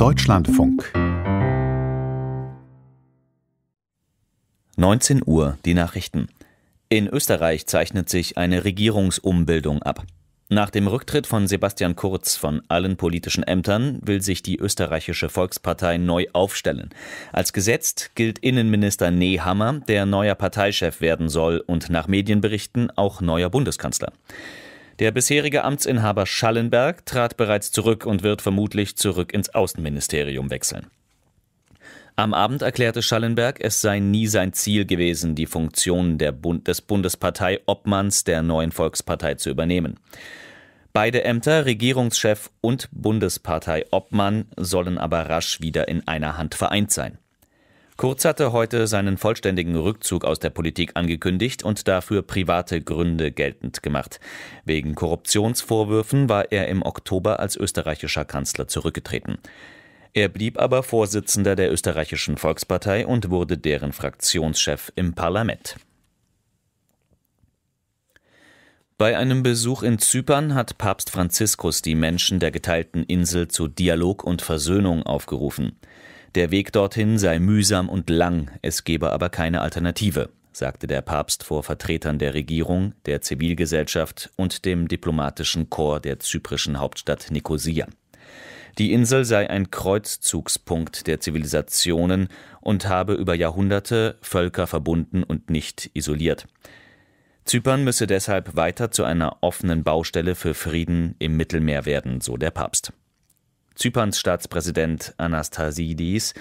Deutschlandfunk. 19 Uhr die Nachrichten. In Österreich zeichnet sich eine Regierungsumbildung ab. Nach dem Rücktritt von Sebastian Kurz von allen politischen Ämtern will sich die österreichische Volkspartei neu aufstellen. Als gesetzt gilt Innenminister Nehammer, der neuer Parteichef werden soll und nach Medienberichten auch neuer Bundeskanzler. Der bisherige Amtsinhaber Schallenberg trat bereits zurück und wird vermutlich zurück ins Außenministerium wechseln. Am Abend erklärte Schallenberg, es sei nie sein Ziel gewesen, die Funktion Bund des Bundesparteiobmanns der neuen Volkspartei zu übernehmen. Beide Ämter, Regierungschef und Bundesparteiobmann, sollen aber rasch wieder in einer Hand vereint sein. Kurz hatte heute seinen vollständigen Rückzug aus der Politik angekündigt und dafür private Gründe geltend gemacht. Wegen Korruptionsvorwürfen war er im Oktober als österreichischer Kanzler zurückgetreten. Er blieb aber Vorsitzender der österreichischen Volkspartei und wurde deren Fraktionschef im Parlament. Bei einem Besuch in Zypern hat Papst Franziskus die Menschen der geteilten Insel zu Dialog und Versöhnung aufgerufen. Der Weg dorthin sei mühsam und lang, es gebe aber keine Alternative, sagte der Papst vor Vertretern der Regierung, der Zivilgesellschaft und dem diplomatischen Korps der zyprischen Hauptstadt Nikosia. Die Insel sei ein Kreuzzugspunkt der Zivilisationen und habe über Jahrhunderte Völker verbunden und nicht isoliert. Zypern müsse deshalb weiter zu einer offenen Baustelle für Frieden im Mittelmeer werden, so der Papst. Zyperns Staatspräsident Anastasidis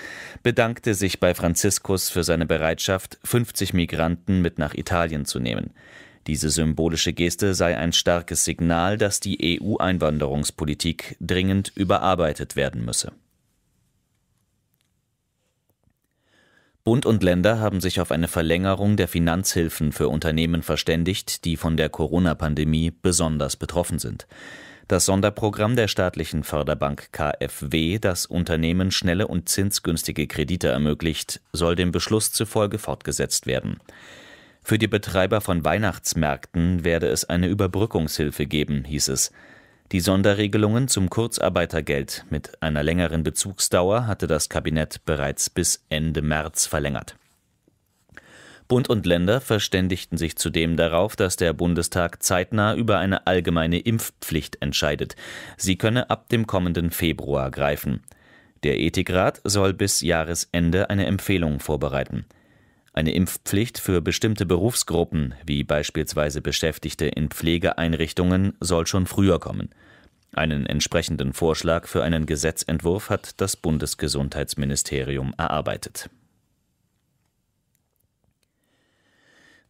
bedankte sich bei Franziskus für seine Bereitschaft, 50 Migranten mit nach Italien zu nehmen. Diese symbolische Geste sei ein starkes Signal, dass die EU-Einwanderungspolitik dringend überarbeitet werden müsse. Bund und Länder haben sich auf eine Verlängerung der Finanzhilfen für Unternehmen verständigt, die von der Corona-Pandemie besonders betroffen sind. Das Sonderprogramm der staatlichen Förderbank KfW, das Unternehmen schnelle und zinsgünstige Kredite ermöglicht, soll dem Beschluss zufolge fortgesetzt werden. Für die Betreiber von Weihnachtsmärkten werde es eine Überbrückungshilfe geben, hieß es. Die Sonderregelungen zum Kurzarbeitergeld mit einer längeren Bezugsdauer hatte das Kabinett bereits bis Ende März verlängert. Bund und Länder verständigten sich zudem darauf, dass der Bundestag zeitnah über eine allgemeine Impfpflicht entscheidet. Sie könne ab dem kommenden Februar greifen. Der Ethikrat soll bis Jahresende eine Empfehlung vorbereiten. Eine Impfpflicht für bestimmte Berufsgruppen, wie beispielsweise Beschäftigte in Pflegeeinrichtungen, soll schon früher kommen. Einen entsprechenden Vorschlag für einen Gesetzentwurf hat das Bundesgesundheitsministerium erarbeitet.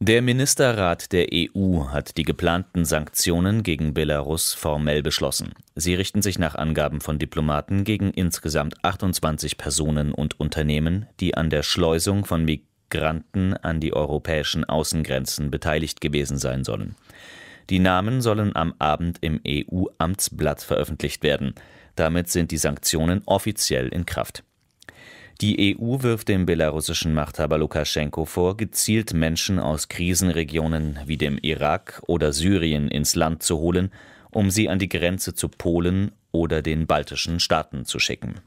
Der Ministerrat der EU hat die geplanten Sanktionen gegen Belarus formell beschlossen. Sie richten sich nach Angaben von Diplomaten gegen insgesamt 28 Personen und Unternehmen, die an der Schleusung von Migranten an die europäischen Außengrenzen beteiligt gewesen sein sollen. Die Namen sollen am Abend im EU-Amtsblatt veröffentlicht werden. Damit sind die Sanktionen offiziell in Kraft. Die EU wirft dem belarussischen Machthaber Lukaschenko vor, gezielt Menschen aus Krisenregionen wie dem Irak oder Syrien ins Land zu holen, um sie an die Grenze zu Polen oder den baltischen Staaten zu schicken.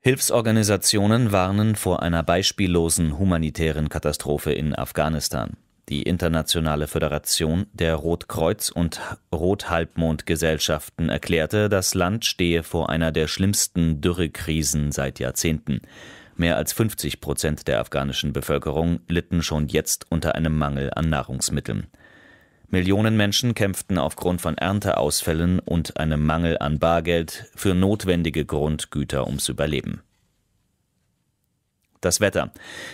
Hilfsorganisationen warnen vor einer beispiellosen humanitären Katastrophe in Afghanistan. Die Internationale Föderation der Rotkreuz- und Rothalbmondgesellschaften erklärte, das Land stehe vor einer der schlimmsten Dürrekrisen seit Jahrzehnten. Mehr als 50 Prozent der afghanischen Bevölkerung litten schon jetzt unter einem Mangel an Nahrungsmitteln. Millionen Menschen kämpften aufgrund von Ernteausfällen und einem Mangel an Bargeld für notwendige Grundgüter ums Überleben. Das Wetter.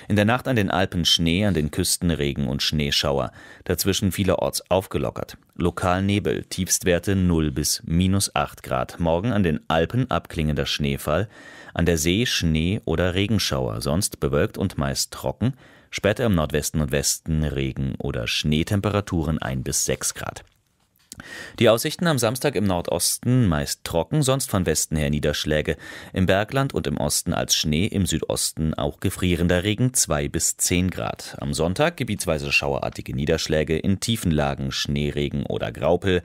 In der Nacht an den Alpen Schnee, an den Küsten Regen und Schneeschauer. Dazwischen vielerorts aufgelockert. Lokal Nebel, Tiefstwerte 0 bis minus 8 Grad. Morgen an den Alpen abklingender Schneefall. An der See Schnee oder Regenschauer, sonst bewölkt und meist trocken. Später im Nordwesten und Westen Regen oder Schneetemperaturen 1 bis 6 Grad. Die Aussichten am Samstag im Nordosten meist trocken, sonst von Westen her Niederschläge. Im Bergland und im Osten als Schnee, im Südosten auch gefrierender Regen 2 bis 10 Grad. Am Sonntag gebietsweise schauerartige Niederschläge in Tiefenlagen, Schneeregen oder Graupel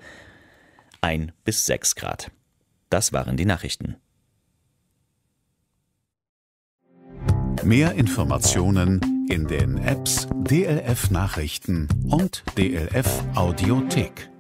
1 bis 6 Grad. Das waren die Nachrichten. Mehr Informationen in den Apps DLF Nachrichten und DLF Audiothek.